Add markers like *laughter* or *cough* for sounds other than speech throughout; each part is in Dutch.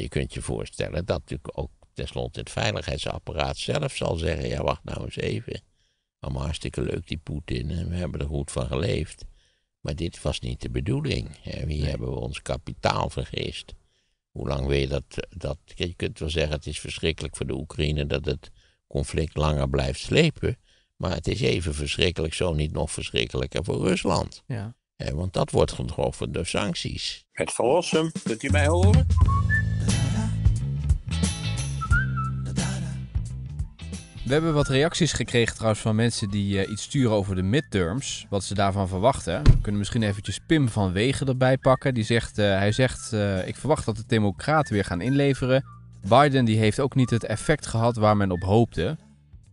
je kunt je voorstellen dat natuurlijk ook tenslotte het veiligheidsapparaat zelf zal zeggen: ja, wacht nou eens even. Allemaal hartstikke leuk, die Poetin, en we hebben er goed van geleefd. Maar dit was niet de bedoeling. Hier hebben we ons kapitaal vergist. Hoe lang wil je dat, dat. Je kunt wel zeggen: het is verschrikkelijk voor de Oekraïne dat het conflict langer blijft slepen. Maar het is even verschrikkelijk, zo niet nog verschrikkelijker voor Rusland. Ja. want dat wordt getroffen door sancties. Het verlossen, kunt u mij horen? We hebben wat reacties gekregen trouwens van mensen die eh, iets sturen over de midterms. Wat ze daarvan verwachten. We kunnen misschien eventjes Pim van Wegen erbij pakken. Die zegt, eh, hij zegt, eh, ik verwacht dat de democraten weer gaan inleveren. Biden die heeft ook niet het effect gehad waar men op hoopte.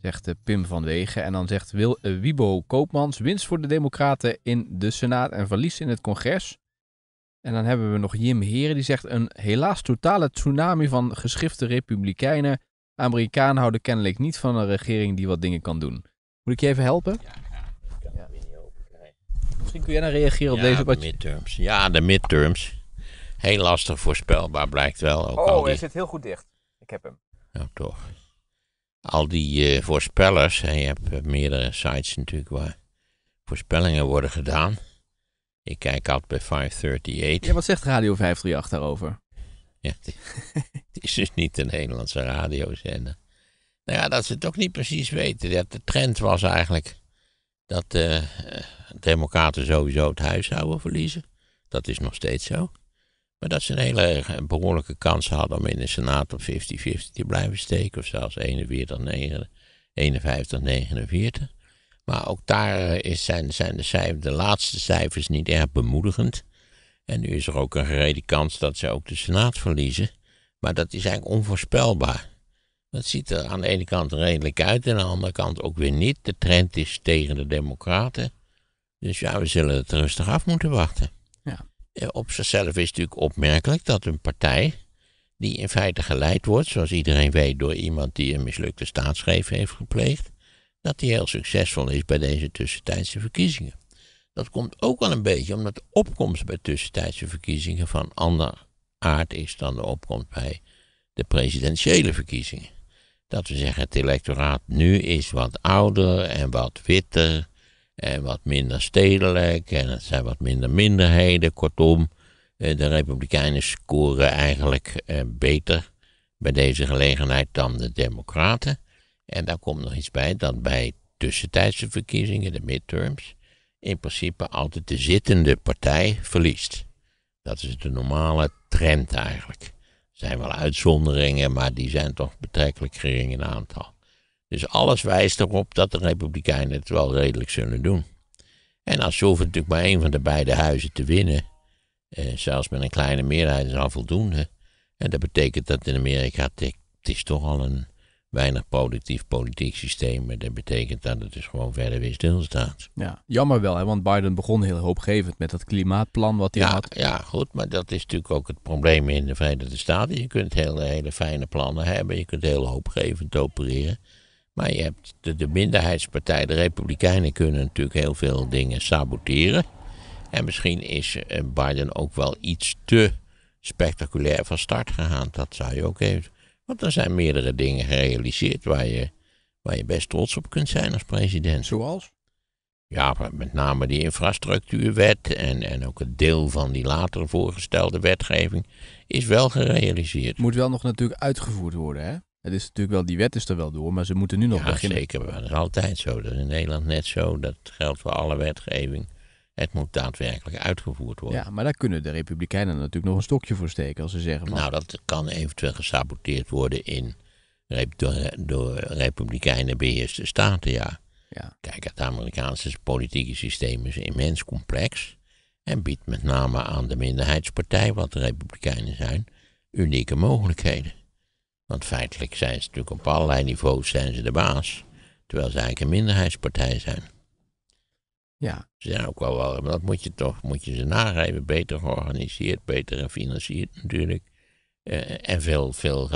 Zegt Pim van Wegen. En dan zegt Wil, Wibo Koopmans, winst voor de democraten in de Senaat en verlies in het congres. En dan hebben we nog Jim Heren die zegt een helaas totale tsunami van geschifte republikeinen Amerikanen houden kennelijk niet van een regering die wat dingen kan doen. Moet ik je even helpen? Ja, ja. Misschien kun jij dan reageren op deze... de midterms. Ja, de midterms. Heel lastig voorspelbaar blijkt wel. Ook oh, al hij zit heel goed dicht. Ik heb hem. Ja, toch. Al die eh, voorspellers, je hebt eh, meerdere sites natuurlijk waar voorspellingen worden gedaan. Ik kijk altijd bij 538. Ja, wat zegt Radio 538 daarover? Ja, het, is dus niet een Nederlandse radiozender. Nou ja, dat ze het ook niet precies weten. de trend was eigenlijk dat de eh, democraten sowieso het huis zouden verliezen. Dat is nog steeds zo. Maar dat ze een hele behoorlijke kans hadden om in de Senaat op 50-50 te blijven steken. Of zelfs 51-49. Maar ook daar eh, is zijn, zijn de laatste cijfers niet erg bemoedigend. En nu is er ook een gereden kans dat ze ook de Senaat verliezen. Maar dat is eigenlijk onvoorspelbaar. Dat ziet er aan de ene kant redelijk uit en aan de andere kant ook weer niet. De trend is tegen de Democraten. Dus ja, we zullen het rustig af moeten wachten. Ja. Eh, op zichzelf is het natuurlijk opmerkelijk dat een partij die in feite geleid wordt, zoals iedereen weet, door iemand die een mislukte staatsgreep heeft gepleegd, dat die heel succesvol is bij deze tussentijdse verkiezingen. Dat komt ook wel een beetje omdat de opkomst bij tussentijdse verkiezingen van ander aard is dan de opkomst bij de presidentiële verkiezingen. Dat we zeggen, het electoraat nu is wat ouder en wat witter en wat minder stedelijk en het zijn wat minder minderheden. Kortom, eh, de Republikeinen scoren eigenlijk eh, beter bij deze gelegenheid dan de Democraten. En daar komt nog iets bij dat bij tussentijdse verkiezingen, de midterms, in principe altijd de zittende partij verliest. Dat is de normale trend eigenlijk. Er zijn wel uitzonderingen, maar die zijn toch betrekkelijk gering in aantal. Dus alles wijst erop dat de Republikeinen het wel redelijk zullen doen. En als ze hoeven natuurlijk maar één van de beide huizen te winnen, eh, zelfs met een kleine meerderheid is al voldoende. En dat betekent dat in Amerika, het, het is toch al een weinig productief politiek systeem. En dat betekent dat het dus gewoon verder weer stilstaat. Ja, jammer wel, hè? want Biden begon heel hoopgevend met dat klimaatplan wat hij ja, had. Ja, goed, maar dat is natuurlijk ook het probleem in de Verenigde Staten. Je kunt hele, hele fijne plannen hebben, je kunt heel hoopgevend opereren. Maar je hebt de, de minderheidspartij, de Republikeinen, kunnen natuurlijk heel veel dingen saboteren. En misschien is eh, Biden ook wel iets te spectaculair van start gegaan. Dat zou je ook even want er zijn meerdere dingen gerealiseerd waar je, waar je best trots op kunt zijn als president. Zoals? Ja, met name die infrastructuurwet en, en ook het deel van die later voorgestelde wetgeving is wel gerealiseerd. Moet wel nog natuurlijk uitgevoerd worden, hè? Het is natuurlijk wel, die wet is er wel door, maar ze moeten nu nog ja, beginnen. Zeker, dat is altijd zo. Dat is in Nederland net zo. Dat geldt voor alle wetgeving. Het moet daadwerkelijk uitgevoerd worden. Ja, maar daar kunnen de Republikeinen natuurlijk nog een stokje voor steken als ze zeggen. Nou, dat kan eventueel gesaboteerd worden in door, Republikeinen beheerste staten, ja. ja. Kijk, het Amerikaanse politieke systeem is immens complex en biedt met name aan de minderheidspartij, wat de Republikeinen zijn, unieke mogelijkheden. Want feitelijk zijn ze natuurlijk op allerlei niveaus zijn ze de baas, terwijl ze eigenlijk een minderheidspartij zijn. Ja. Ze zijn ook wel wel, maar dat moet je toch, moet je ze nageven. Beter georganiseerd, beter gefinancierd natuurlijk. Eh, en veel, veel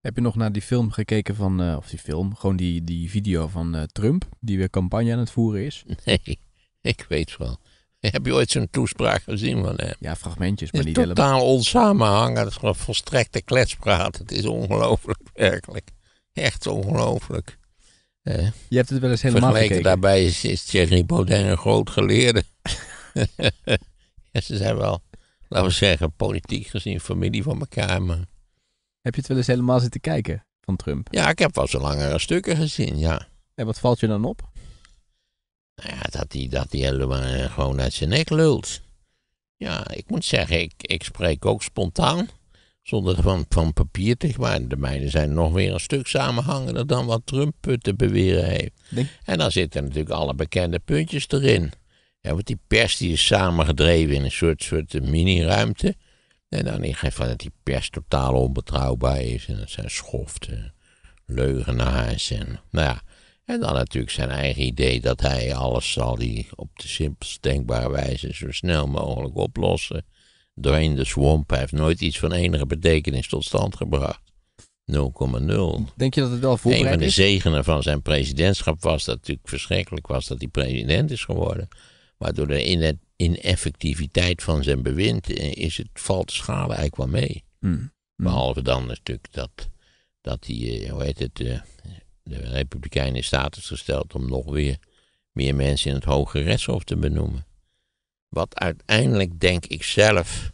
Heb je nog naar die film gekeken van, eh, of die film, gewoon die, die video van eh, Trump, die weer campagne aan het voeren is? *laughs* Nee, ik weet wel. Heb je ooit zo'n toespraak gezien van hem? Ja, fragmentjes, maar niet helemaal. Totaal onsamenhangend, het is gewoon volstrekte kletspraat. Het is ongelooflijk, werkelijk. Echt ongelooflijk je hebt het wel eens helemaal vergeleken daarbij is, is Thierry een groot geleerde. *laughs* ja, ze zijn wel, laten we zeggen, politiek gezien familie van elkaar. Maar... Heb je het wel eens helemaal zitten kijken van Trump? Ja, ik heb wel zo langere stukken gezien, ja. En wat valt je dan op? Nou ja, dat hij dat die helemaal eh, gewoon uit zijn nek lult. Ja, ik moet zeggen, ik, ik spreek ook spontaan zonder van, van papier zeg maar. De mijnen zijn nog weer een stuk samenhangender dan wat Trump eh, te beweren heeft. En dan zitten natuurlijk alle bekende puntjes erin. Ja, want die pers die is samengedreven in een soort, soort mini-ruimte. En dan ik geef van dat die pers totaal onbetrouwbaar is. En dat zijn schoften, leugenaars en... Nou ja, en dan natuurlijk zijn eigen idee dat hij alles zal die op de simpelst denkbare wijze zo snel mogelijk oplossen. Drain de Swamp heeft nooit iets van enige betekenis tot stand gebracht. 0,0. Denk je dat het wel voorbereid is? Een van de zegenen van zijn presidentschap was dat natuurlijk verschrikkelijk was dat hij president is geworden. Maar door de ineffectiviteit van zijn bewind is het, valt de schade eigenlijk wel mee. Hmm. Hmm. Behalve dan natuurlijk dat, dat hij, eh, hoe heet het, eh, de, republikein in staat gesteld om nog weer meer mensen in het Hoge Rechtshof te benoemen. Wat uiteindelijk, denk ik zelf,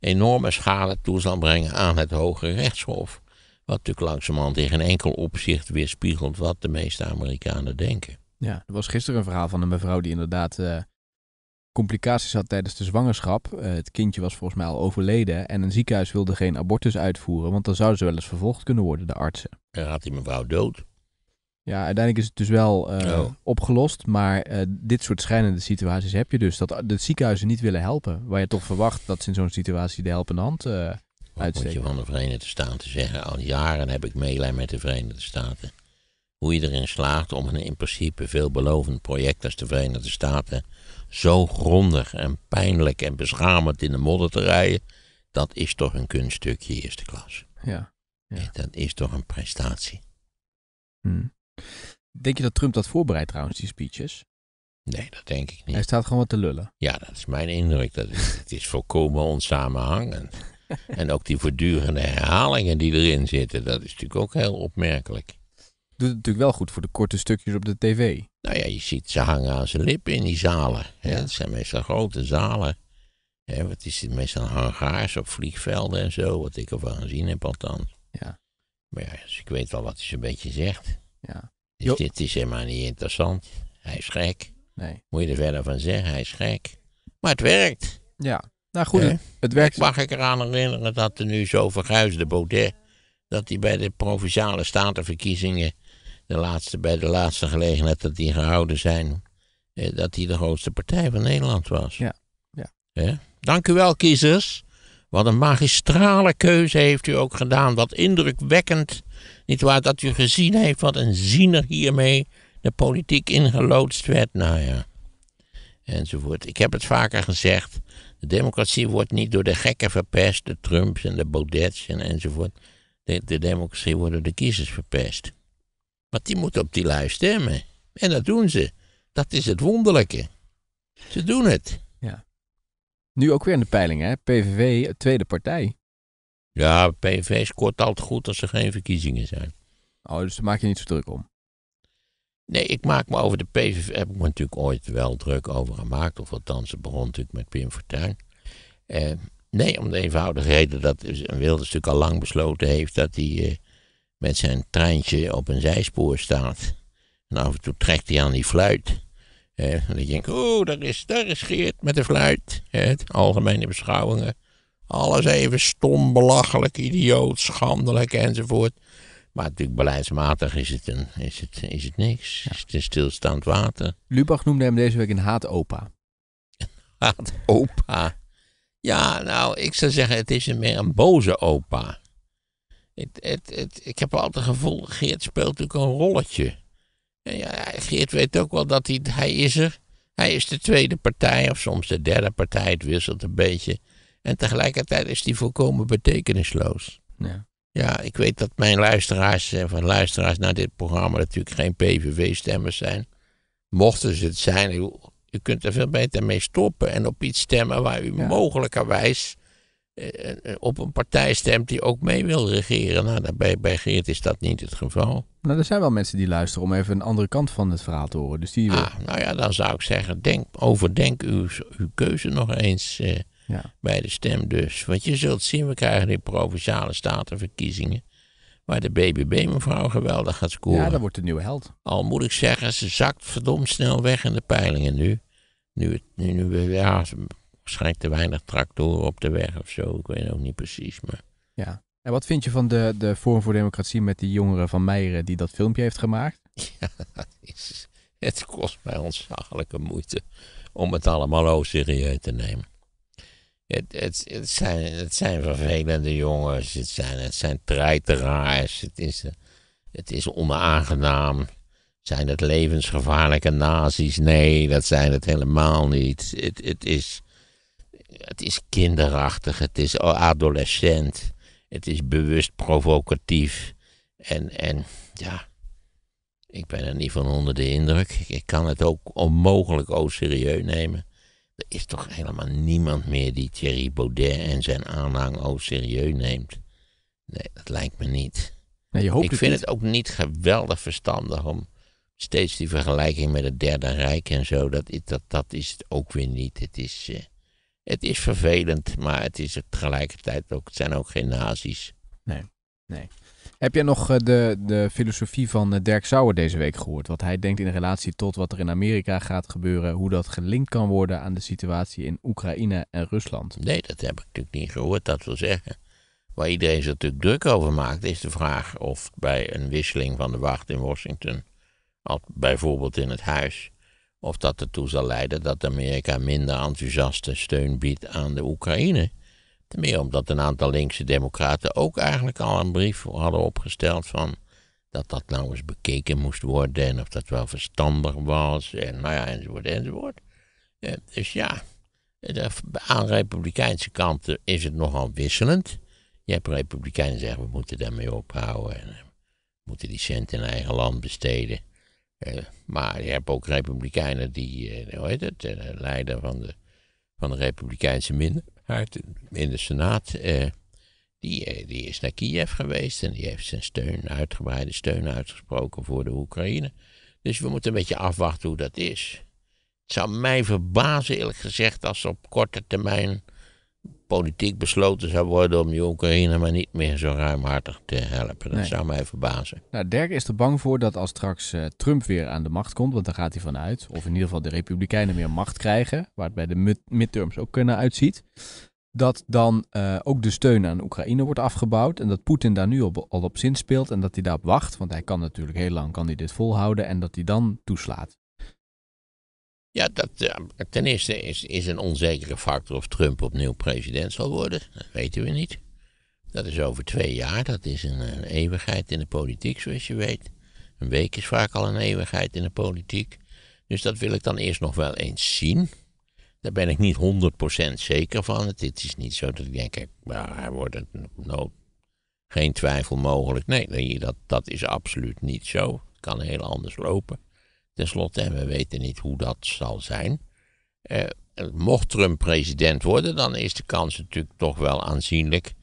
enorme schade toe zal brengen aan het Hoge Rechtshof. Wat natuurlijk langzamerhand in geen enkel opzicht weerspiegelt wat de meeste Amerikanen denken. Ja, er was gisteren een verhaal van een mevrouw die inderdaad eh, complicaties had tijdens de zwangerschap. Eh, het kindje was volgens mij al overleden en een ziekenhuis wilde geen abortus uitvoeren, want dan zouden ze wel eens vervolgd kunnen worden, de artsen. En had die mevrouw dood? Ja, uiteindelijk is het dus wel eh, oh. opgelost. Maar eh, dit soort schijnende situaties heb je dus. Dat de ziekenhuizen niet willen helpen. Waar je toch verwacht dat ze in zo'n situatie de helpende hand uh, eh, uitsteken. moet je van de Verenigde Staten zeggen? Al jaren heb ik meelijden met de Verenigde Staten. Hoe je erin slaagt om een in principe veelbelovend project als de Verenigde Staten... zo grondig en pijnlijk en beschamend in de modder te rijden... dat is toch een kunststukje eerste klas. Ja. ja. dat is toch een prestatie. Hmm. Denk je dat Trump dat voorbereidt trouwens, die speeches? Nee, dat denk ik niet. Hij staat gewoon wat te lullen. Ja, dat is mijn indruk. Dat is, het is volkomen onsamenhangend. *laughs* en ook die voortdurende herhalingen die erin zitten, dat is natuurlijk ook heel opmerkelijk. Doet het natuurlijk wel goed voor de korte stukjes op de tv. Nou ja, je ziet ze hangen aan zijn lippen in die zalen. Ja. Dat zijn meestal grote zalen. Hè? Wat is het meestal hangaars op vliegvelden en zo, wat ik ervan gezien heb althans. Ja. Maar ja, dus ik weet wel wat hij zo'n beetje zegt. Ja. Dus dit is helemaal niet interessant. Hij is gek. Nee. Moet je er verder van zeggen, hij is gek. Maar het werkt. Ja. Nou goed, het werkt. Mag ik eraan herinneren dat er nu zo verguisde Baudet... dat hij bij de Provinciale Statenverkiezingen... De laatste, bij de laatste gelegenheid dat die gehouden zijn... Eh, dat hij de grootste partij van Nederland was. Ja. ja. Dank u wel, kiezers. Wat een magistrale keuze heeft u ook gedaan. Wat indrukwekkend niet waar dat u gezien heeft wat een ziener hiermee de politiek ingeloodst werd. Nou ja, enzovoort. Ik heb het vaker gezegd. De democratie wordt niet door de gekken verpest, de Trumps en de Baudets en enzovoort. De, de democratie wordt door de kiezers verpest. Want die moeten op die lijst stemmen. En dat doen ze. Dat is het wonderlijke. Ze doen het. Ja. Nu ook weer in de peiling, hè? PVV, eh, tweede partij. Ja, PVV scoort altijd goed als er geen verkiezingen zijn. Oh, dus daar maak je niet zo druk om? Nee, ik maak me over de PVV. Heb ik me natuurlijk ooit wel druk over gemaakt. Of althans, ze begon natuurlijk met Pim Fortuyn. Eh, nee, om de eenvoudige reden dat Wilders natuurlijk al lang besloten heeft dat hij eh, met zijn treintje op een zijspoor staat. En af en toe trekt hij aan die fluit. Eh, en dan denk ik, oeh, daar is, daar is Geert met de fluit. algemene beschouwingen. Alles even stom, belachelijk, idioot, schandelijk enzovoort. Maar natuurlijk beleidsmatig is het, een, is het, is het niks. het is stilstaand water. Lubach noemde hem deze week een haatopa. *laughs* haatopa? Ja, nou, ik zou zeggen, het is meer een boze opa. Het, het, ik heb altijd het gevoel, Geert speelt natuurlijk een rolletje. En ja, Geert weet ook wel dat hij, hij is er. Hij is de tweede partij, of soms de derde partij, het wisselt een beetje. En tegelijkertijd is die volkomen betekenisloos. Ja. ja, ik weet dat mijn luisteraars eh, van luisteraars naar dit programma natuurlijk geen PVV-stemmers zijn. Mochten ze het zijn, u, kunt er veel beter mee stoppen en op iets stemmen waar u ja. mogelijkerwijs eh, eh, op een partij stemt die ook mee wil regeren. Nou, bij, bij Geert is dat niet het geval. Nou, er zijn wel mensen die luisteren om even een andere kant van het verhaal te horen. Dus die... ah, nou ja, dan zou ik zeggen, denk, overdenk uw, uw keuze nog eens ja. bij de stem dus. Want je zult zien, we krijgen die provinciale statenverkiezingen. Waar de BBB mevrouw geweldig gaat scoren. Ja, dat wordt de nieuwe held. Al moet ik zeggen, ze zakt verdomd snel weg in de peilingen nu. Nu, nu, nu ja, waarschijnlijk te weinig tractoren op de weg of zo. Ik weet ook niet precies, maar... Ja. En wat vind je van de, de Forum voor Democratie met die jongeren van Meijeren die dat filmpje heeft gemaakt? *laughs* Ja, het kost mij ontzaglijke moeite om het allemaal serieus te nemen. Het, het, zijn, vervelende jongens. Het zijn, het zijn treiteraars. Het is, eh, het is onaangenaam. Zijn het levensgevaarlijke nazi's? Nee, dat zijn het helemaal niet. Het, het, is, het is kinderachtig. Het is adolescent. Het is bewust provocatief. En, en ja, ik ben er niet van onder de indruk. Ik kan het ook onmogelijk serieus nemen. Er is toch helemaal niemand meer die Thierry Baudet en zijn aanhang ook serieus neemt. Nee, dat lijkt me niet. Nee, je hoopt ik vind het, ook niet geweldig verstandig om steeds die vergelijking met het Derde Rijk en zo. Dat, is, dat, dat is het ook weer niet. Het is, eh, het is vervelend, maar het is het tegelijkertijd ook, het zijn ook geen nazi's. Nee, nee. Heb jij nog eh, de, de filosofie van eh, Dirk Sauer deze week gehoord? Wat hij denkt in relatie tot wat er in Amerika gaat gebeuren, hoe dat gelinkt kan worden aan de situatie in Oekraïne en Rusland? Nee, dat heb ik natuurlijk niet gehoord, dat wil zeggen. Waar iedereen zich natuurlijk druk over maakt, is de vraag of bij een wisseling van de wacht in Washington, bijvoorbeeld in het huis, of dat ertoe zal leiden dat Amerika minder enthousiaste steun biedt aan de Oekraïne meer omdat een aantal linkse democraten ook eigenlijk al een brief hadden opgesteld van dat dat nou eens bekeken moest worden en of dat wel verstandig was en nou ja, enzovoort, enzovoort. dus ja, aan republikeinse kanten eh, is het nogal wisselend. Je hebt republikeinen die zeggen, we moeten daarmee ophouden en eh, we moeten die cent in eigen land besteden. Eh, maar je hebt ook republikeinen die, hoe heet het, de leider van de, van de republikeinse minder uit, in de Senaat. Eh, die, eh, die is naar Kiev geweest en die heeft zijn steun, uitgebreide steun uitgesproken voor de Oekraïne. Dus we moeten een beetje afwachten hoe dat is. Het zou mij verbazen, eerlijk gezegd, als op korte termijn politiek besloten zou worden om die Oekraïne maar niet meer zo ruimhartig te helpen. Dat zou mij verbazen. Nou, Dirk is er bang voor dat als straks eh, Trump weer aan de macht komt, want daar gaat hij vanuit, of in ieder geval de Republikeinen meer macht krijgen, waar het bij de midterms ook kunnen eh, uitziet, dat dan eh, ook de steun aan Oekraïne wordt afgebouwd en dat Poetin daar nu al op zin speelt en dat hij daarop wacht, want hij kan natuurlijk heel lang kan hij dit volhouden en dat hij dan toeslaat. Ja, dat, ten eerste is, is een onzekere factor of Trump opnieuw president zal worden. Dat weten we niet. Dat is over twee jaar, dat is een, eeuwigheid in de politiek, zoals je weet. Een week is vaak al een eeuwigheid in de politiek. Dus dat wil ik dan eerst nog wel eens zien. Daar ben ik niet 100% zeker van. Het is niet zo dat ik denk, nou, hij wordt het, no, geen twijfel mogelijk. Nee, dat, dat is absoluut niet zo. Het kan heel anders lopen. Ten slotte, en we weten niet hoe dat zal zijn. Eh, mocht Trump president worden, dan is de kans natuurlijk toch wel aanzienlijk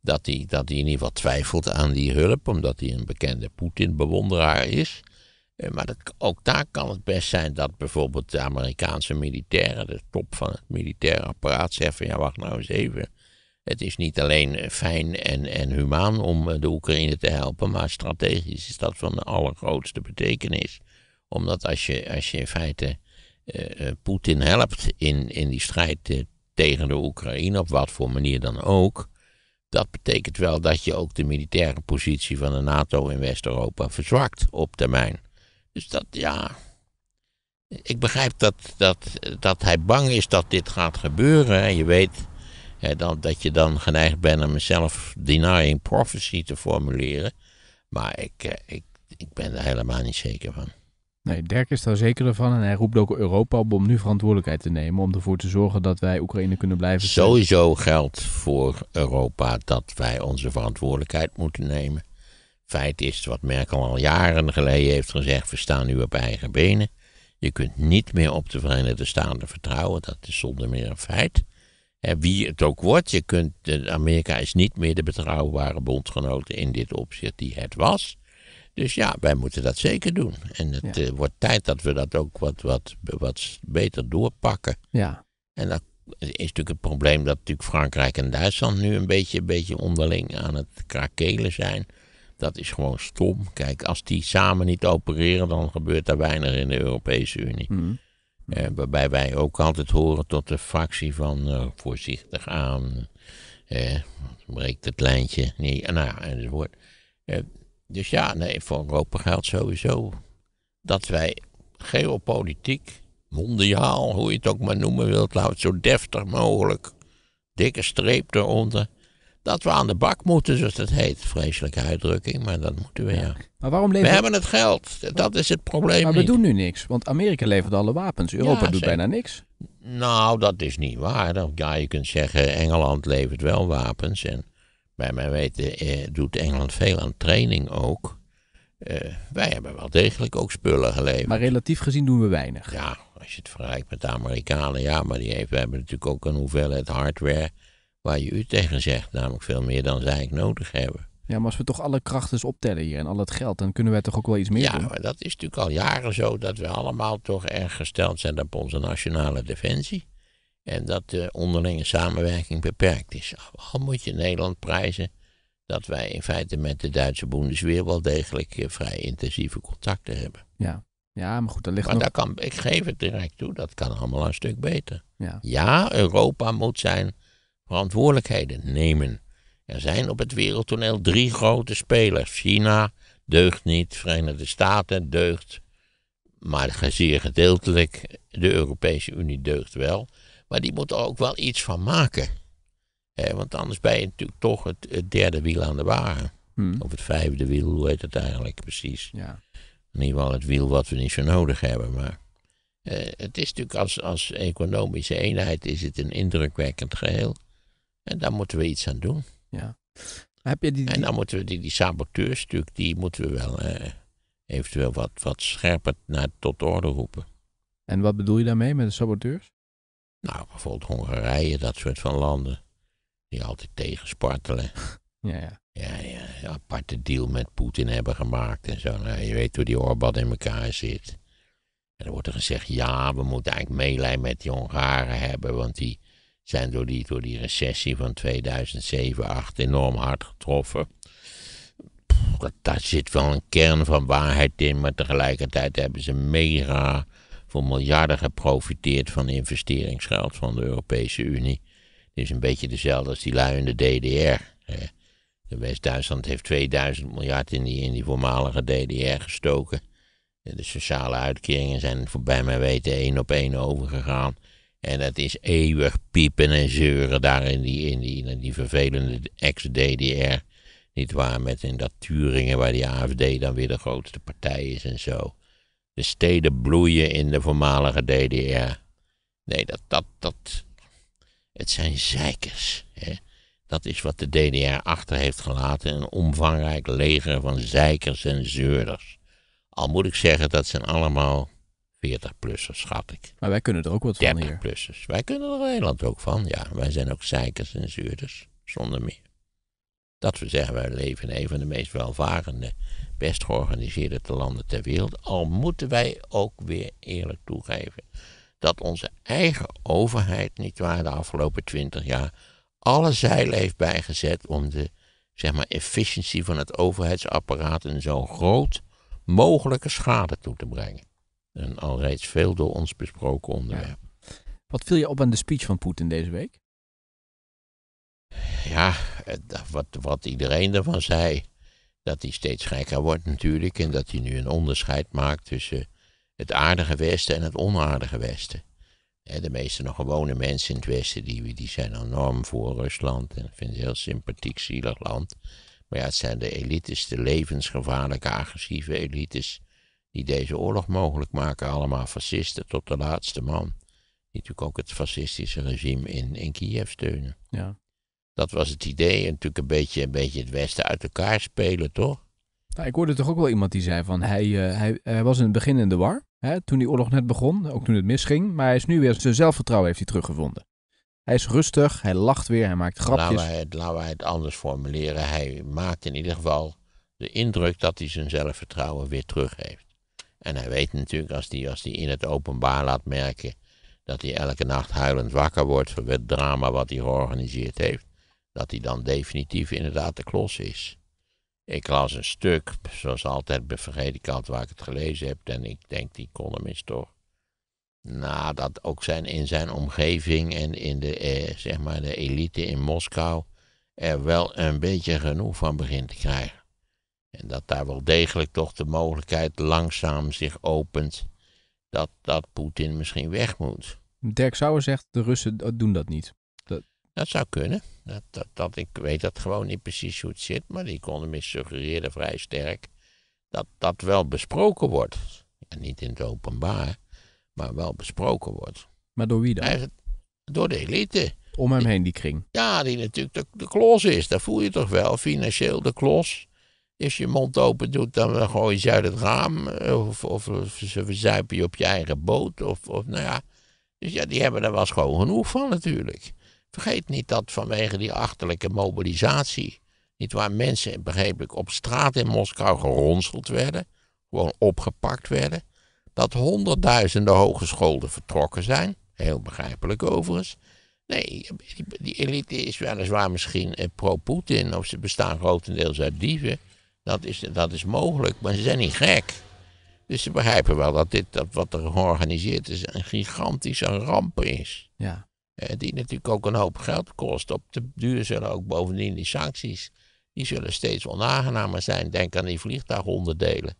dat hij, dat hij in ieder geval twijfelt aan die hulp, omdat hij een bekende Poetin-bewonderaar is. Eh, maar dat, ook daar kan het best zijn dat bijvoorbeeld de Amerikaanse militairen, de top van het militaire apparaat, zeggen van ja, wacht nou eens even. Het is niet alleen eh, fijn en, en humaan om de Oekraïne te helpen, maar strategisch is dat van de allergrootste betekenis omdat als je, als je in feite eh, eh, Poetin helpt in, in die strijd eh, tegen de Oekraïne, op wat voor manier dan ook, dat betekent wel dat je ook de militaire positie van de NATO in West-Europa verzwakt op termijn. Dus dat, ja. Ik begrijp dat, dat, dat hij bang is dat dit gaat gebeuren. Hè. Je weet hè, dan, dat je dan geneigd bent om een self-denying prophecy te formuleren. Maar ik, ik, ik ben er helemaal niet zeker van. Nee, Dirk is daar zeker van en hij roept ook Europa op om nu verantwoordelijkheid te nemen. Om ervoor te zorgen dat wij Oekraïne kunnen blijven. Sowieso geldt voor Europa dat wij onze verantwoordelijkheid moeten nemen. Feit is wat Merkel al jaren geleden heeft gezegd: we staan nu op eigen benen. Je kunt niet meer op de Verenigde Staten vertrouwen, dat is zonder meer een feit. En wie het ook wordt, je kunt, eh, Amerika is niet meer de betrouwbare bondgenoot in dit opzicht die het was. Dus ja, wij moeten dat zeker doen. En het eh, wordt tijd dat we dat ook wat, wat, wat beter doorpakken. Ja. En dat is natuurlijk het probleem dat natuurlijk Frankrijk en Duitsland nu een beetje, een beetje onderling aan het krakelen zijn. Dat is gewoon stom. Kijk, als die samen niet opereren, dan gebeurt er weinig in de Europese Unie. Mm-hmm. Eh, waarbij wij ook altijd horen tot de fractie van eh, voorzichtig aan, breekt het lijntje niet, nou, enzovoort. Dus ja, nee, voor Europa geldt sowieso dat wij geopolitiek, mondiaal, hoe je het ook maar noemen wilt, laat zo deftig mogelijk, dikke streep eronder, dat we aan de bak moeten, zoals dat heet. Vreselijke uitdrukking, maar dat moeten we, ja. Maar waarom leven We hebben het geld, dat is het probleem Maar we doen nu niks, want Amerika levert alle wapens, Europa doet bijna niks. Nou, dat is niet waar. Ja, je kunt zeggen, Engeland levert wel wapens en bij mijn weten eh, doet Engeland veel aan training ook. Eh, wij hebben wel degelijk ook spullen geleverd. Maar relatief gezien doen we weinig. Ja, als je het vergelijkt met de Amerikanen, ja, maar die heeft, we hebben natuurlijk ook een hoeveelheid hardware waar je u tegen zegt, namelijk veel meer dan zij nodig hebben. Ja, maar als we toch alle krachten optellen hier en al het geld, dan kunnen wij toch ook wel iets meer doen? Ja, maar dat is natuurlijk al jaren zo dat we allemaal toch erg gesteld zijn op onze nationale defensie. En dat de onderlinge samenwerking beperkt is. Al moet je Nederland prijzen dat wij in feite met de Duitse weer wel degelijk eh, vrij intensieve contacten hebben. Ja, ja maar goed, dat ligt maar kan, ik geef het direct toe, dat kan allemaal een stuk beter. Ja. ja, Europa moet zijn verantwoordelijkheden nemen. Er zijn op het wereldtoneel drie grote spelers. China deugt niet, Verenigde Staten deugt, maar zeer gedeeltelijk. De Europese Unie deugt wel. Maar die moet er ook wel iets van maken. want anders ben je natuurlijk toch het, derde wiel aan de wagen. Hmm. Of het vijfde wiel, hoe heet het eigenlijk precies? Ja. In ieder geval het wiel wat we niet zo nodig hebben. Maar eh, het is natuurlijk als, als economische eenheid is het een indrukwekkend geheel. En daar moeten we iets aan doen. Ja. Heb je die, die... En dan moeten we die, die saboteurs natuurlijk, die moeten we wel eh, eventueel wat, wat scherper naar, tot orde roepen. En wat bedoel je daarmee met de saboteurs? Nou, bijvoorbeeld Hongarije, dat soort van landen. Die altijd tegenspartelen. *laughs* Ja, ja. Ja, ja, een aparte deal met Poetin hebben gemaakt en zo. Nou, je weet hoe die oorbad in elkaar zit. En dan wordt er gezegd, ja, we moeten eigenlijk meelijn met die Hongaren hebben, want die zijn door die, door die recessie van 2007, 8 enorm hard getroffen. Pff, daar zit wel een kern van waarheid in, maar tegelijkertijd hebben ze mega miljarden geprofiteerd van investeringsgeld van de Europese Unie. Het is een beetje dezelfde als die lui in de DDR. De West-Duitsland heeft 2000 miljard in die, in die voormalige DDR gestoken. De sociale uitkeringen zijn voorbij mijn weten één op één overgegaan. En dat is eeuwig piepen en zeuren daar in die, in die, in die vervelende ex-DDR. Niet waar, met in dat Turingen waar die AFD dan weer de grootste partij is en zo. De steden bloeien in de voormalige DDR. Nee, dat, dat, dat. Het zijn zeikers. Hè? Dat is wat de DDR achter heeft gelaten: een omvangrijk leger van zeikers en zeurders. Al moet ik zeggen, dat zijn allemaal 40-plussers, schat ik. Maar wij kunnen er ook wat van hier. 40 plussers Wij kunnen er Nederland ook van, ja. Wij zijn ook zeikers en zuurders, zonder meer. Dat we zeggen, wij leven in een van de meest welvarende, best georganiseerde landen ter wereld. Al moeten wij ook weer eerlijk toegeven dat onze eigen overheid, nietwaar, de afgelopen twintig jaar alle zeilen heeft bijgezet om de zeg maar, efficiëntie van het overheidsapparaat in zo groot mogelijke schade toe te brengen. Een reeds veel door ons besproken onderwerp. Wat viel je op aan de speech van Poetin deze week? Ja, eh, wat, wat iedereen ervan zei. Dat hij steeds gekker wordt natuurlijk. En dat hij nu een onderscheid maakt tussen het aardige Westen en het onaardige Westen. De meeste nog gewone mensen in het Westen die, die zijn enorm voor Rusland. En vinden het heel sympathiek, zielig land. Maar ja, het zijn de elites, de levensgevaarlijke, agressieve elites. die deze oorlog mogelijk maken. Allemaal fascisten tot de laatste man. Die natuurlijk ook het fascistische regime in, in Kiev steunen. Ja. Dat was het idee. natuurlijk een beetje, een beetje het Westen uit elkaar spelen, toch? Nou, ik hoorde toch ook wel iemand die zei van eh, hij, hij, was in het begin in de war. Hè, toen die oorlog net begon, ook toen het misging. Maar hij is nu weer zijn zelfvertrouwen heeft hij teruggevonden. Hij is rustig, hij lacht weer, hij maakt grapjes. Laten we het, het anders formuleren. Hij maakt in ieder geval de indruk dat hij zijn zelfvertrouwen weer terug heeft. En hij weet natuurlijk, als hij, als hij in het openbaar laat merken dat hij elke nacht huilend wakker wordt voor het drama wat hij georganiseerd heeft, dat hij dan definitief inderdaad de klos is. Ik las een stuk, zoals altijd, vergeet ik altijd waar ik het gelezen heb. En ik denk, die is toch. Nou, dat ook zijn in zijn omgeving en in de, eh, zeg maar de elite in Moskou er wel een beetje genoeg van begint te krijgen. En dat daar wel degelijk toch de mogelijkheid langzaam zich opent dat, dat Poetin misschien weg moet. Dirk Sauer zegt, de Russen doen dat niet. Dat, dat zou kunnen. Dat, dat, ik weet dat gewoon niet precies hoe het zit, maar die economist suggereerde vrij sterk dat dat wel besproken wordt. niet in het openbaar, maar wel besproken wordt. Maar door wie dan? door de elite. Om hem heen, die kring. Ja, die natuurlijk de, klos is. Dat voel je toch wel, financieel de klos. Als je mond open doet, dan gooi je ze uit het raam. Eh, of, of, ze verzuipen je op je eigen boot. Of, of nou ja. Dus ja, die hebben er wel gewoon genoeg van natuurlijk. Vergeet niet dat vanwege die achterlijke mobilisatie, niet waar mensen, begreep op straat in Moskou geronseld werden, gewoon opgepakt werden, dat honderdduizenden hogescholden vertrokken zijn, heel begrijpelijk overigens. Nee, die, elite is weliswaar misschien eh, pro putin of ze bestaan grotendeels uit dieven. Dat is, dat is mogelijk, maar ze zijn niet gek. Dus ze begrijpen wel dat dit, dat wat er georganiseerd is, een gigantische ramp is. Ja. Eh, die natuurlijk ook een hoop geld kost. Op de duur zullen ook bovendien die sancties, die zullen steeds onaangenamer zijn. Denk aan die vliegtuigonderdelen.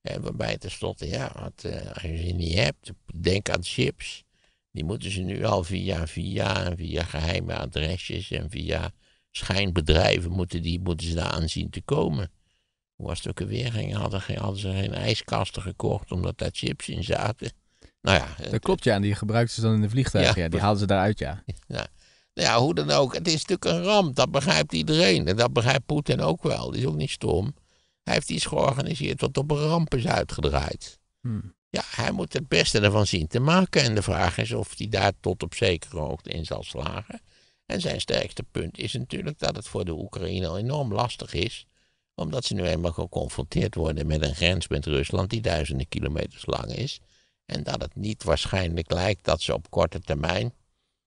En eh, waarbij tenslotte, ja, eh, als je ze niet hebt, denk aan chips. Die moeten ze nu al via, via, en via geheime adresjes en via schijnbedrijven moeten, die, moeten ze daar aan zien te komen. Hoe was het ook weer? Hadden, hadden ze geen ijskasten gekocht omdat daar chips in zaten. Nou ja, dat klopt ja, en die gebruiken ze dan in de vliegtuigen. Ja, die haalden ze daaruit ja. *laughs* ja. Nou ja, hoe dan ook, het is natuurlijk een ramp, dat begrijpt iedereen. En dat begrijpt Poetin ook wel, die is ook niet stom. Hij heeft iets georganiseerd wat op een ramp is uitgedraaid. Hmm. Ja, hij moet het beste ervan zien te maken. En de vraag is of hij daar tot op zekere hoogte in zal slagen. En zijn sterkste punt is natuurlijk dat het voor de Oekraïne al enorm lastig is. Omdat ze nu eenmaal geconfronteerd worden met een grens met Rusland die duizenden kilometers lang is. En dat het niet waarschijnlijk lijkt dat ze op korte termijn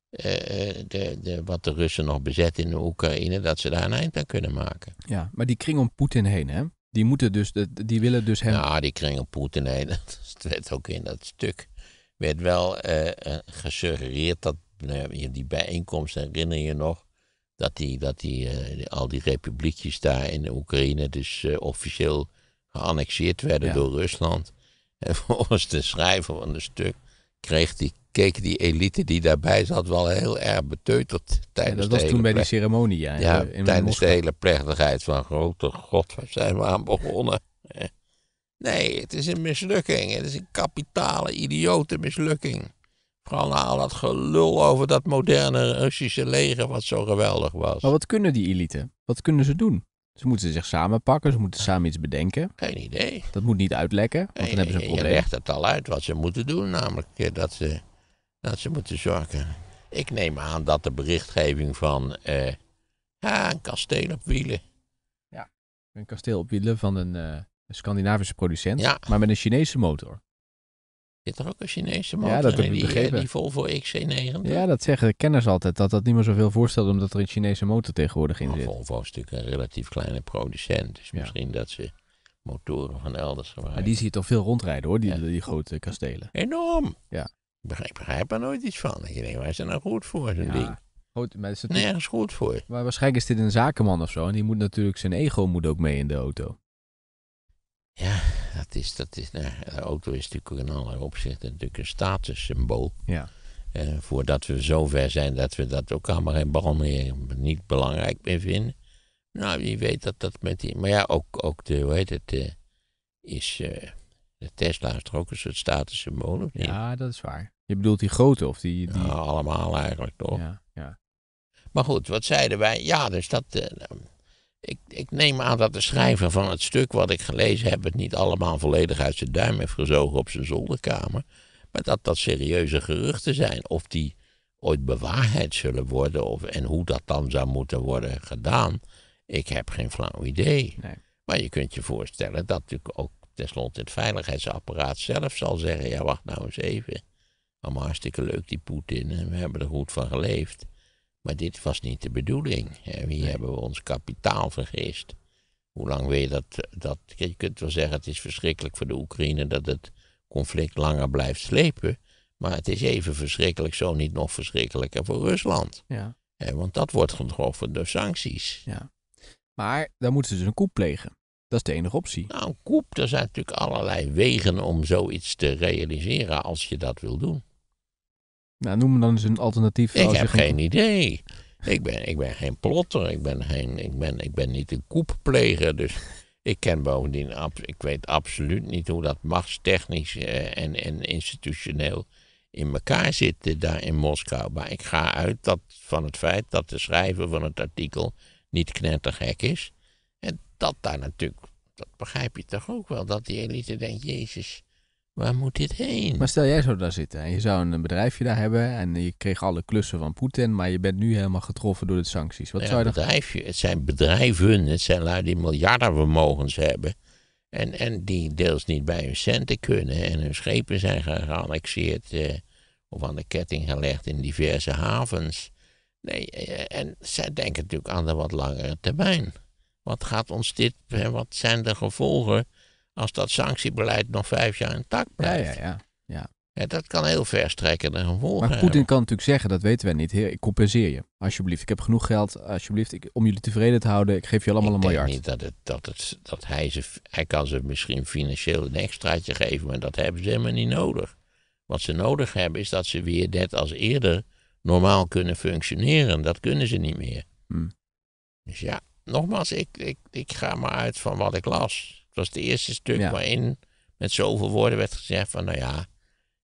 eh, eh, de, de, wat de Russen nog bezet in de Oekraïne, dat ze daar een eind aan kunnen maken. Ja, maar die kring om Poetin heen, hè? Die, moeten dus, die willen dus hem... Nou, die kring om Poetin heen, *laughs* dat werd ook in dat stuk, werd wel uh, gesuggereerd dat, uh, die bijeenkomst herinner je nog, dat, die, dat die, al die republiekjes daar in de Oekraïne dus officieel geannexeerd werden door Rusland. En *laughs* volgens de schrijver van het stuk kreeg die, keek die elite die daarbij zat wel heel erg beteuterd tijdens Dat was de hele toen bij die ceremonie, ja. in tijdens de hele plechtigheid van grote god, waar zijn we aan begonnen? *laughs* Nee, het is een mislukking. Het is een kapitale, idiote mislukking. Vooral na al dat gelul over dat moderne Russische leger wat zo geweldig was. Maar wat kunnen die elite? Wat kunnen ze doen? Ze moeten zich samenpakken, ze moeten samen iets bedenken. Geen idee. Dat moet niet uitlekken, want dan hebben ze een probleem. Je legt het al uit wat ze moeten doen, namelijk eh, dat ze, dat ze moeten zorgen. Ik neem aan dat de berichtgeving van eh, een kasteel op wielen. Ja, een kasteel op wielen van een, uh, Scandinavische producent, maar met een Chinese motor. Zit er ook een Chinese motor ja, dat in, die, eh, die Volvo XC90? Ja, dat zeggen de kenners altijd, dat dat niet meer zoveel voorstelt omdat er een Chinese motor tegenwoordig in zit. Volvo is natuurlijk een relatief kleine producent, dus misschien dat ze motoren van elders gebruiken. Maar die zie je toch veel rondrijden hoor, die, die grote kastelen. Enorm! Ja. Ik begrijp, begrijp er nooit iets van. Ik denk waar is er nou goed voor, zo'n ding? Goed, maar is Nergens goed voor. Maar waarschijnlijk is dit een zakenman of zo en die moet natuurlijk, zijn ego moet ook mee in de auto. Ja, dat is, dat is, nou, de auto is natuurlijk in allerlei opzichten natuurlijk een statussymbool. Ja. Eh, voordat we zover zijn dat we dat ook allemaal geen bal meer niet belangrijk meer vinden. Nou, wie weet dat dat met die. Maar ja, ook, ook de, hoe heet het, eh, is. Eh, de Tesla is toch ook een soort statussymbool, of niet? Ja, dat is waar. Je bedoelt die grote of die. die... Nou, allemaal eigenlijk toch? Ja, ja. Maar goed, wat zeiden wij? Ja, dus dat. Ik, ik, neem aan dat de schrijver van het stuk wat ik gelezen heb, het niet allemaal volledig uit zijn duim heeft gezogen op zijn zolderkamer. Maar dat dat serieuze geruchten zijn. Of die ooit bewaarheid zullen worden of, en hoe dat dan zou moeten worden gedaan. Ik heb geen flauw idee. Nee. Maar je kunt je voorstellen dat natuurlijk ook tenslotte het veiligheidsapparaat zelf zal zeggen: ja, wacht nou eens even. Allemaal hartstikke leuk, die Poetin. En we hebben er goed van geleefd. Maar dit was niet de bedoeling. Hier hebben we ons kapitaal vergist. Hoe lang weet dat, dat. Je kunt wel zeggen, het is verschrikkelijk voor de Oekraïne dat het conflict langer blijft slepen. Maar het is even verschrikkelijk, zo niet nog verschrikkelijker voor Rusland. Ja. Want dat wordt getroffen door sancties. Ja. Maar dan moeten ze dus een koep plegen. Dat is de enige optie. Nou, een koep, er zijn natuurlijk allerlei wegen om zoiets te realiseren als je dat wil doen. Nou, noem me dan eens een alternatief. Ik als heb je geen idee. Ik ben, ik ben geen plotter, ik ben, geen, ik, ben, ik ben niet een koeppleger. Dus *laughs* ik ken bovendien, ab, ik weet absoluut niet hoe dat machtstechnisch eh, en, en institutioneel in elkaar zit eh, daar in Moskou. Maar ik ga uit dat, van het feit dat de schrijver van het artikel niet knettergek is. En dat daar natuurlijk, dat begrijp je toch ook wel, dat die elite denkt, Jezus, waar moet dit heen? Maar stel jij zou daar zitten en je zou een bedrijfje daar hebben en je kreeg alle klussen van Poetin, maar je bent nu helemaal getroffen door de sancties. Wat zou je dan... Het zijn bedrijven, het zijn lui die miljarden vermogens hebben en, en die deels niet bij hun centen kunnen en hun schepen zijn geannexeerd eh, of aan de ketting gelegd in diverse havens. Nee, eh, en zij denken natuurlijk aan de wat langere termijn. Wat gaat ons dit, wat zijn de gevolgen? Als dat sanctiebeleid nog vijf jaar intact blijft. Ja, ja, ja. ja. dat kan heel verstrekkende gevolgen Maar goed, ik kan natuurlijk zeggen, dat weten we niet. ik compenseer je. Alsjeblieft, ik heb genoeg geld. Alsjeblieft, om jullie tevreden te houden. Ik geef jullie allemaal een miljard. Ik denk niet dat, het, dat, het, dat hij ze... Hij kan ze misschien financieel een extraatje geven, maar dat hebben ze helemaal niet nodig. Wat ze nodig hebben is dat ze weer net als eerder normaal kunnen functioneren. Dat kunnen ze niet meer. Hmm. Dus ja, nogmaals, ik, ik, ik ga maar uit van wat ik las was het eerste stuk waarin met zoveel woorden werd gezegd van, nou ja,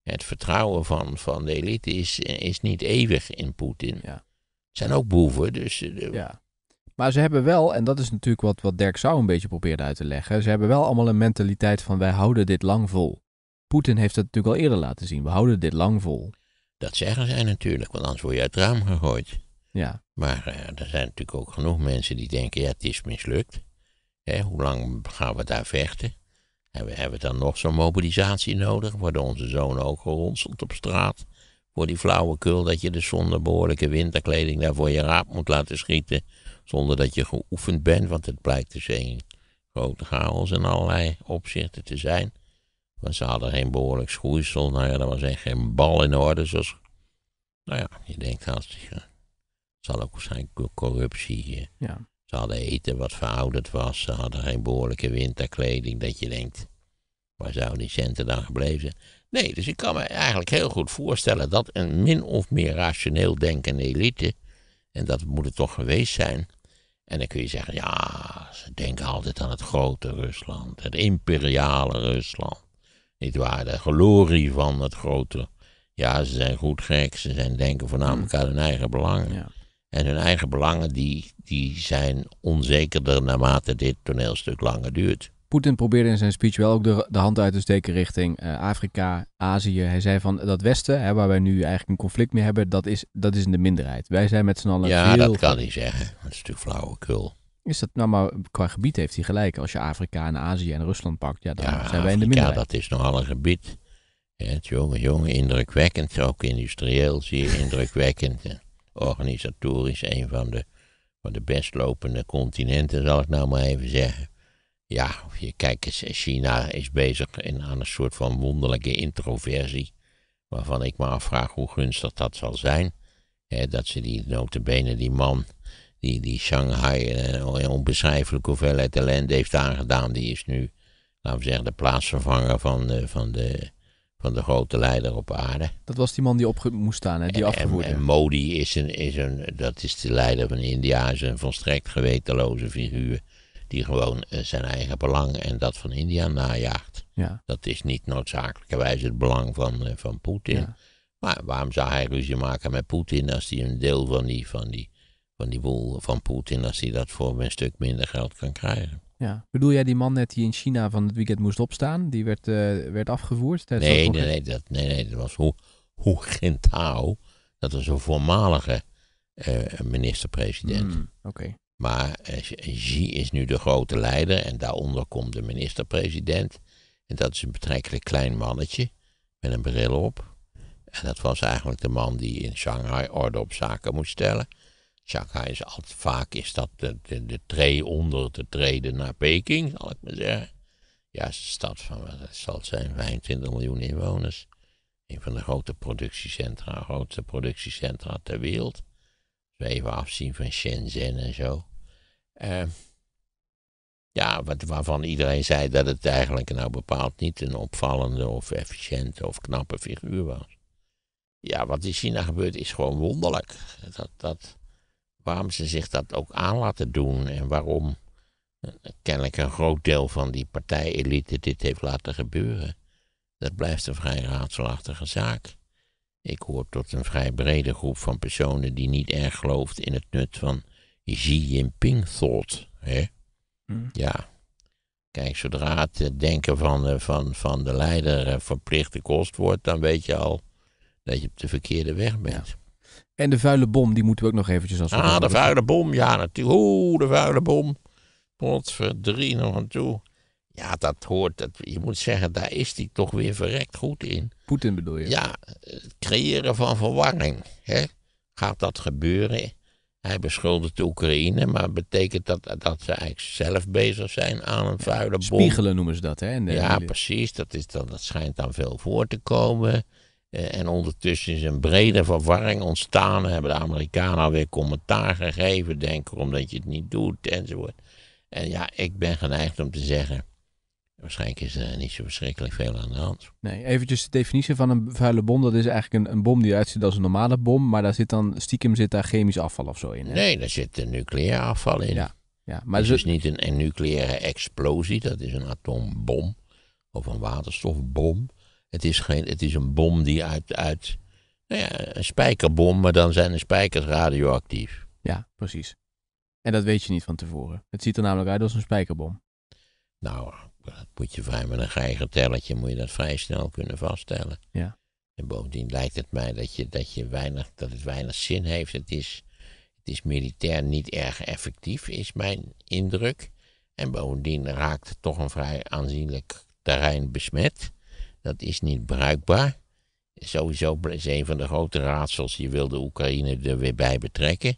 het vertrouwen van, van de elite is, is niet eeuwig in Poetin. Ja. Het zijn ook boeven, dus... Eh, ja. Maar ze hebben wel, en dat is natuurlijk wat, wat Dirk Zou een beetje probeerde uit te leggen, ze hebben wel allemaal een mentaliteit van wij houden dit lang vol. Poetin heeft dat natuurlijk al eerder laten zien, we houden dit lang vol. Dat zeggen zij natuurlijk, want anders word je uit het raam gegooid. Ja. Maar eh, er zijn natuurlijk ook genoeg mensen die denken, ja, het is mislukt hoe lang gaan we daar vechten? En we hebben dan nog zo'n mobilisatie nodig. Worden onze zonen ook geronseld op straat? Voor die kul, dat je dus zonder behoorlijke winterkleding daarvoor je raap moet laten schieten. Zonder dat je geoefend bent, want het blijkt dus een grote chaos in allerlei opzichten te zijn. Want ze hadden geen behoorlijk schoeisel. Nou ja, dat was echt geen bal in orde. Zoals... Nou ja, je denkt haast. Het zal ook zijn corruptie. Ja. Ze hadden eten wat verouderd was. Ze hadden geen behoorlijke winterkleding. Dat je denkt, waar zou die centen dan gebleven zijn? Nee, dus ik kan me eigenlijk heel goed voorstellen dat een min of meer rationeel denkende elite, en dat moet het toch geweest zijn, en dan kun je zeggen, ja, ze denken altijd aan het grote Rusland, het imperiale Rusland. Niet waar, de glorie van het grote. Ja, ze zijn goed gek, ze zijn denken voornamelijk hmm. aan hun eigen belangen. Ja. En hun eigen belangen die, die zijn onzekerder naarmate dit toneelstuk langer duurt. Poetin probeerde in zijn speech wel ook de, de hand uit te steken richting eh, Afrika, Azië. Hij zei van dat Westen, hè, waar wij nu eigenlijk een conflict mee hebben, dat is, dat is in de minderheid. Wij zijn met z'n allen. Ja, dat kan hij zeggen. Dat is natuurlijk flauwekul. Is dat nou maar qua gebied heeft hij gelijk. Als je Afrika en Azië en Rusland pakt, ja, dan zijn wij in de minderheid. Ja, dat is nogal een gebied. Ja, jonge, jonge, indrukwekkend. Ook industrieel zeer indrukwekkend organisatorisch een van de, van de best lopende continenten, zal ik nou maar even zeggen. Ja, je kijkt eens, China is bezig in, aan een soort van wonderlijke introversie, waarvan ik me afvraag hoe gunstig dat zal zijn. He, dat ze die notabene, die man, die, die Shanghai een eh, onbeschrijfelijke hoeveelheid talent heeft aangedaan, die is nu, laten we zeggen, de plaatsvervanger van eh, van de van de grote leider op aarde. Dat was die man die op moest staan, hè? die afgevoerd. En, Modi is een, is een, dat is de leider van India, is een volstrekt gewetenloze figuur. Die gewoon eh, zijn eigen belang en dat van India najaagt. Ja. Dat is niet noodzakelijkerwijs het belang van, eh, van Poetin. Maar waarom zou hij ruzie maken met Poetin als hij een deel van die, van die, van die boel van Poetin, als hij dat voor een stuk minder geld kan krijgen? Ja. Bedoel jij die man net die in China van het weekend moest opstaan? Die werd, eh, werd afgevoerd? Nee, nee, nee, dat, nee, nee, dat was Hu, hoe Jintao. Dat was een voormalige eh, minister-president. Hmm, oké. Maar eh, Xi is nu de grote leider en daaronder komt de minister-president. En dat is een betrekkelijk klein mannetje met een bril op. En dat was eigenlijk de man die in Shanghai orde op zaken moest stellen. Shanghai is altijd vaak is dat de, de, de tree onder te treden naar Peking, zal ik maar zeggen. ja een stad van, wat zal zijn, 25 miljoen inwoners. Een van de grote productiecentra, grootste productiecentra ter wereld. Zweven even afzien van Shenzhen en zo. Ehm, ja, wat, waarvan iedereen zei dat het eigenlijk nou bepaald niet een opvallende of efficiënte of knappe figuur was. Ja, wat in China nou gebeurt is gewoon wonderlijk. Dat, dat, waarom ze zich dat ook aan laten doen en waarom eh, kennelijk een groot deel van die partijelite dit heeft laten gebeuren. Dat blijft een vrij raadselachtige zaak. Ik hoor tot een vrij brede groep van personen die niet erg gelooft in het nut van Xi Jinping thought. Hè? Hmm. Ja. Kijk, zodra het eh, denken van, eh, van, van de leider verplichte kost wordt, dan weet je al dat je op de verkeerde weg bent. Ja. En de vuile bom, die moeten we ook nog eventjes als... Ah, de vuile bom, ja natuurlijk. Oeh, de vuile bom. Potverdrie nog aan toe. Ja, dat hoort. Dat, je moet zeggen, daar is hij toch weer verrekt goed in. Poetin bedoel je? Ja, het creëren van verwarring. Hè? Gaat dat gebeuren? Hij beschuldigt de Oekraïne, maar betekent dat dat ze eigenlijk zelf bezig zijn aan een vuile bom? Spiegelen noemen ze dat, hè? ja, precies. Dat, is dan, dat schijnt dan veel voor te komen. Eh, en ondertussen is een brede verwarring ontstaan. Hebben de Amerikanen weer commentaar gegeven. Denk erom dat je het niet doet enzovoort. En ja, ik ben geneigd om te zeggen. Waarschijnlijk is er niet zo verschrikkelijk veel aan de hand. Nee, eventjes de definitie van een vuile bom. Dat is eigenlijk een, een bom die uitziet als een normale bom. Maar daar zit dan, stiekem zit daar chemisch afval of zo in. Nee, daar zit een nucleair afval in. Ja, ja maar dus het is niet een, een nucleaire explosie. Dat is een atoombom. Of een waterstofbom. Het is, geen, het is een bom die uit, uit nou ja, een spijkerbom, maar dan zijn de spijkers radioactief. Ja, precies. En dat weet je niet van tevoren. Het ziet er namelijk uit als een spijkerbom. Nou, dat moet je vrij met een geiger tellertje, moet je dat vrij snel kunnen vaststellen. Ja. En bovendien lijkt het mij dat, je, dat, je weinig, dat het weinig zin heeft. Het is, het is militair niet erg effectief, is mijn indruk. En bovendien raakt het toch een vrij aanzienlijk terrein besmet. Dat is niet bruikbaar. Sowieso is een van de grote raadsels, je wil de Oekraïne er weer bij betrekken.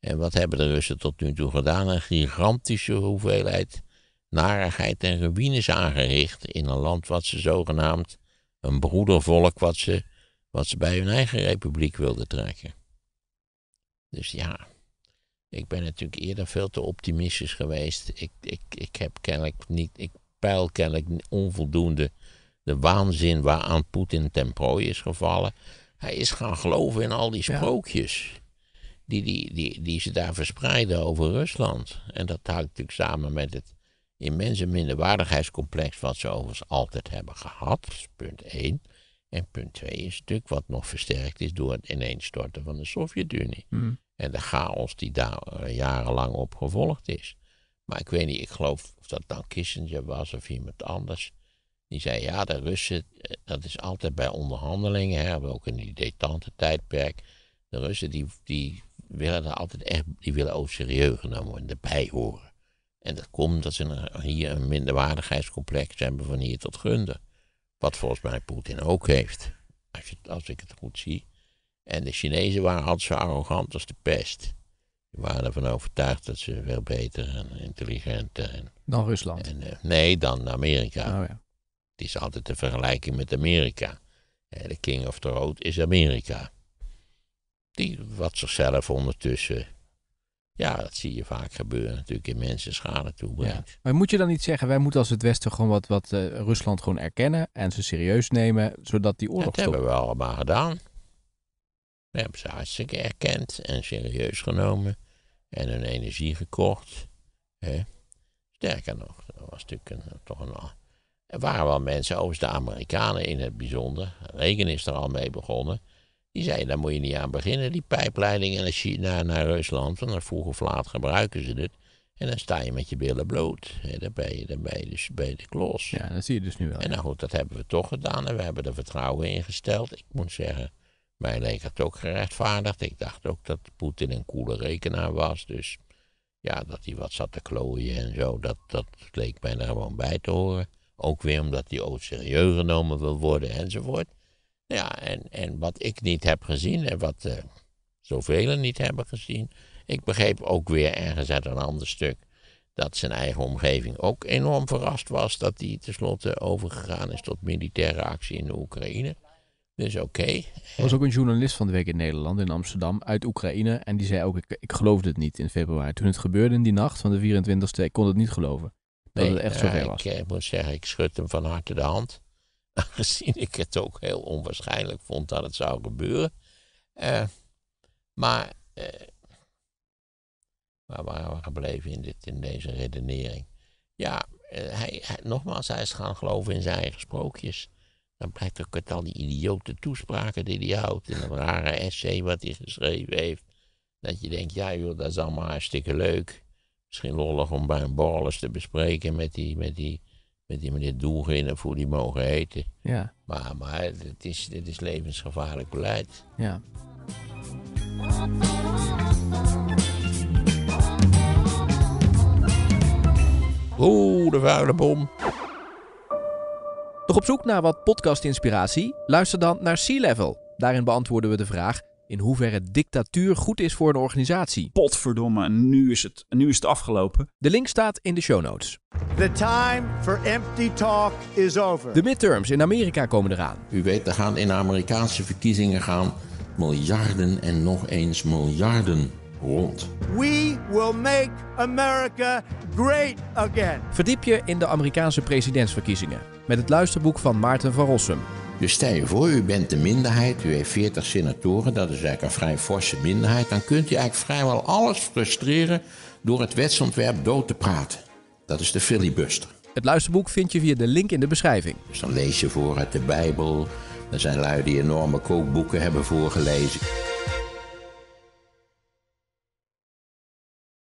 En wat hebben de Russen tot nu toe gedaan? Een gigantische hoeveelheid narigheid en ruïnes aangericht in een land wat ze zogenaamd een broedervolk wat ze, wat ze bij hun eigen republiek wilden trekken. Dus ja, ik ben natuurlijk eerder veel te optimistisch geweest. Ik, ik, ik heb kennelijk niet, ik peil kennelijk onvoldoende de waanzin waaraan Poetin ten prooi is gevallen. Hij is gaan geloven in al die sprookjes. Die, die, die, die ze daar verspreiden over Rusland. En dat hangt natuurlijk samen met het immense minderwaardigheidscomplex. wat ze overigens altijd hebben gehad. Punt 1. En punt 2 is natuurlijk wat nog versterkt is door het ineenstorten van de Sovjet-Unie. Hmm. En de chaos die daar eh, jarenlang op gevolgd is. Maar ik weet niet, ik geloof of dat dan Kissinger was of iemand anders die zei, ja, de Russen, eh, dat is altijd bij onderhandelingen, hè, ook in die detente tijdperk. De Russen die, die willen er altijd echt, die willen ook serieus genomen worden, erbij horen. En dat komt dat ze hier een minderwaardigheidscomplex hebben van hier tot Gunder. Wat volgens mij Poetin ook heeft, als, als ik het goed zie. En de Chinezen waren altijd zo arrogant als de pest. Die waren ervan overtuigd dat ze veel beter en intelligenter Dan Rusland? En, eh, nee, dan Amerika. Oh ja. Het is altijd te vergelijking met Amerika. De King of the Road is Amerika. Die wat zichzelf ondertussen. Ja, dat zie je vaak gebeuren natuurlijk in mensen schade toebrengt. Maar moet je dan niet zeggen, wij moeten als het Westen gewoon wat, wat eh, Rusland gewoon erkennen en ze serieus nemen, zodat die oorlog Dat hebben we allemaal gedaan. We hebben ze hartstikke erkend en serieus genomen en hun energie gekocht. Hè? Sterker nog, dat was natuurlijk toch een er waren wel mensen, overigens de Amerikanen in het bijzonder, Regen is er al mee begonnen, die zeiden, daar moet je niet aan beginnen, die pijpleidingen naar, China, naar Rusland, want dan vroeg of laat gebruiken ze het. En dan sta je met je billen bloot. En dan ben je, dus bij de klos. Ja, dat zie je dus nu wel. En nou goed, dat hebben we toch gedaan en we hebben er vertrouwen in gesteld. Ik moet zeggen, mij leek het ook gerechtvaardigd. Ik dacht ook dat Poetin een koele rekenaar was, dus ja, dat hij wat zat te klooien en zo, dat, dat leek mij er gewoon bij te horen. Ook weer omdat die ook serieus genomen wil worden enzovoort. Ja, en, en wat ik niet heb gezien en wat uh, zoveel niet hebben gezien. Ik begreep ook weer ergens uit een ander stuk dat zijn eigen omgeving ook enorm verrast was dat hij tenslotte overgegaan is tot militaire actie in de Oekraïne. Dus oké. Er was ook een journalist van de week in Nederland, in Amsterdam, uit Oekraïne. En die zei ook, ik, ik geloofde het niet in februari. Toen het gebeurde in die nacht van de 24e, ik kon het niet geloven. Nee, het echt zover eh, was. Eh, ik moet zeggen, ik schud hem van harte de hand. *laughs* Aangezien ik het ook heel onwaarschijnlijk vond dat het zou gebeuren. Eh, maar waar waren we gebleven in, dit, in deze redenering? Ja, hij, nogmaals, hij is gaan geloven in zijn eigen sprookjes. Dan blijkt ook uit al die idiote toespraken die hij houdt. in een rare essay wat hij geschreven heeft. Dat je denkt, ja joh, dat is allemaal hartstikke leuk misschien lollig om bij een borrel te bespreken met die, met die, met die meneer Doelgin of hoe die mogen heten. Ja. Maar, maar het is, dit is levensgevaarlijk beleid. Ja. Oeh, de vuile bom. Toch op zoek naar wat podcast-inspiratie? Luister dan naar Sea Level. Daarin beantwoorden we de vraag in hoeverre dictatuur goed is voor een organisatie. Potverdomme, nu is het, nu is het afgelopen. De link staat in de show notes. The time for empty talk is over. De midterms in Amerika komen eraan. U weet, er gaan in de Amerikaanse verkiezingen gaan miljarden en nog eens miljarden rond. We will make America great again. Verdiep je in de Amerikaanse presidentsverkiezingen met het luisterboek van Maarten van Rossum. Dus stel je voor, u bent de minderheid, u heeft 40 senatoren, dat is eigenlijk een vrij forse minderheid. Dan kunt u eigenlijk vrijwel alles frustreren door het wetsontwerp dood te praten. Dat is de filibuster. Het luisterboek vind je via de link in de beschrijving. Dus dan lees je voor uit de Bijbel. Er zijn lui die enorme kookboeken hebben voorgelezen.